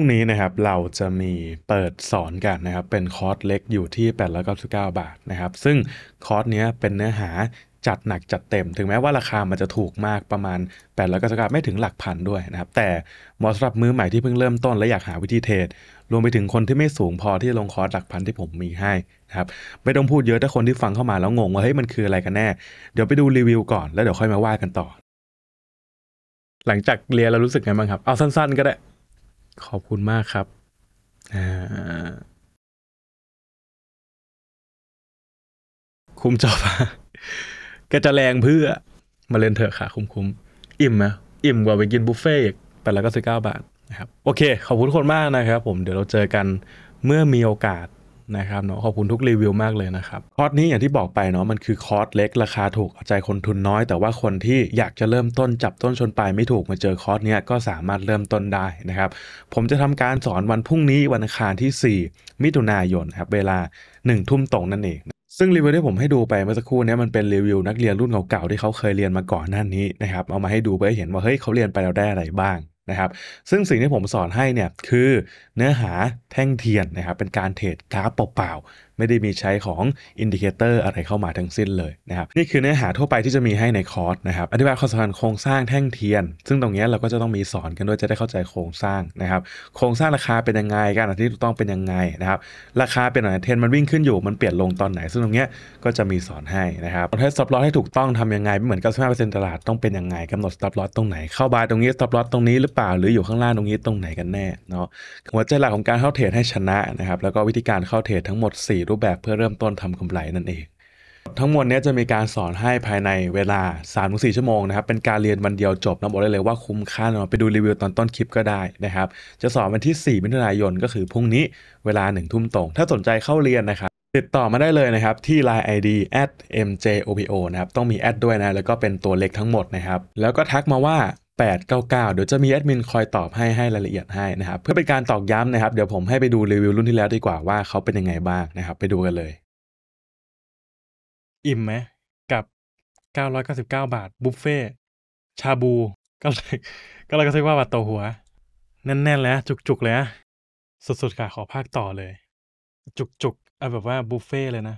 รุ่งนี้นะครับเราจะมีเปิดสอนกันนะครับ เป็นคอร์สเล็กอยู่ที่ 899บาทนะครับซึ่งคอร์สนี้เป็นเนื้อหาจัดหนักจัดเต็ม ถึงแม้ว่าราคามันจะถูกมากประมาณ8ปดแล้วก็สกาไม่ถึงหลักพันด้วยนะครับแต่เหมาะสำหรับมือใหม่ที่เพิ่งเริ่มต้นและอยากหาวิธีเทรดรวมไปถึงคนที่ไม่สูงพอที่จะลงคอร์สหลักพันที่ผมมีให้นะครับไม่ต้องพูดเยอะถ้าคนที่ฟังเข้ามาแล้วงงว่าเฮ้ยมันคืออะไรกันแน่เดี๋ยวไปดูรีวิวก่อน แล้วเดี๋ยวค่อยมาว่ากันต่อ หลังจากเรียนเรารู้สึกไงบ้างครับเอาสั้นๆก็ได้ขอบคุณมากครับ คุ้มจอบะก็จะแรงเพื่อ มาเล่นเถอะค่ะคุ้มๆ อิ่มหะอิ่มกว่าไปกินบุฟเฟ่ต์แป่ล้ก็สิบเก้าบาทนะครับ โอเค ขอบคุณคนมากนะครับผม เดี๋ยวเราเจอกันเมื่อมีโอกาสนะครับเนาะขอบคุณทุกรีวิวมากเลยนะครับคอร์สนี้อย่างที่บอกไปเนาะมันคือคอร์สเล็กราคาถูกเอาใจคนทุนน้อย แต่ว่าคนที่อยากจะเริ่มต้นจับต้นชนปลายไม่ถูกมาเจอคอร์สเนี้ยก็สามารถเริ่มต้นได้นะครับผมจะทำการสอนวันพรุ่งนี้วันอังคารที่ 4 มิถุนายนครับเวลา1ทุ่มตรงนั่นเองซึ่งรีวิวที่ผมให้ดูไปเมื่อสักครู่นี้มันเป็นรีวิวนักเรียนรุ่นเก่าๆที่เขาเคยเรียนมาก่อนหน้านี้นะครับเอามาให้ดูเพื่อให้เห็นว่าเฮ้ย เขาเรียนไปแล้วได้อะไรบ้างนะครับซึ่งสิ่งที่ผมสอนให้เนี่ยคือเนื้อหาแท่งเทียนนะครับเป็นการเทรดกราฟเปล่าไม่ได้มีใช้ของอินดิเคเตอร์อะไรเข้ามาทั้งสิ้นเลยนะครับนี่คือเนื้อหาทั่วไปที่จะมีให้ในคอร์สนะครับอธิบายความสำคัญโครงสร้างแท่งเทียน ซึ่งตรงนี้เราก็จะต้องมีสอนกัน ด้วยจะได้เข้าใจโครงสร้างนะครับโครงสร้างราคาเป็นยังไง การอธิบายถูกต้องเป็นยังไงนะครับราคาเป็นไหนเทนมันวิ่งขึ้นอยู่มันเปลี่ยนลงตอนไหนซึ่งตรงนี้ก็จะมีสอนให้นะครับทสต็อปลอสให้ถูกต้องทำยังไงไม่เหมือน95%ตลาดต้องเป็นยังไงกำหนดสต็อปลอสตรงไหนเข้า บายตรงนี้สต็อปลอสตรงนี้หรือเปล่าหรืออยู่ข้างล่างตรงนี้ตรงไหนกันแน่เนาะหัวใจหลักของการเข้าเทรดให้ชนะนะครับแล้วก็วิธีการเข้าเทรดทั้งหมด4รูปแบบเพื่อเริ่มต้นทำกำไรนั่นเอง ทั้งหมดนี้จะมีการสอนให้ภายในเวลา 3-4 ชั่วโมงนะครับ เป็นการเรียนวันเดียวจบนะบอกได้เลยว่าคุ้มค่านะไปดูรีวิวตอนต้นคลิปก็ได้นะครับ จะสอนวันที่ 4 มิถุนายน ก็คือพรุ่งนี้เวลา1ทุ่มตรง ถ้าสนใจเข้าเรียนนะครับ ติดต่อมาได้เลยนะครับ ที่ Line ID mjopo นะครับต้องมีแอดด้วยนะแล้วก็เป็นตัวเล็กทั้งหมดนะครับแล้วก็ทักมาว่า899 เดี๋ยวจะมีแอดมินคอยตอบให้ ให้รายละเอียดให้นะครับ เพื่อเป็นการตอกย้ำนะครับ เดี๋ยวผมให้ไปดูรีวิวรุ่นที่แล้วดีกว่าว่าเขาเป็นยังไงบ้างนะครับไปดูกันเลย อิ่มไหม กับ 999 บาทบุฟเฟ่ชาบู ก็เลยก็เลยก็ซื้อว่าบาทต่อหัวแน่นๆแล้วจุก ๆ เลยสุดๆค่ะขอภาคต่อเลย จุกๆเอาแบบว่าบุฟเฟ่เลยนะ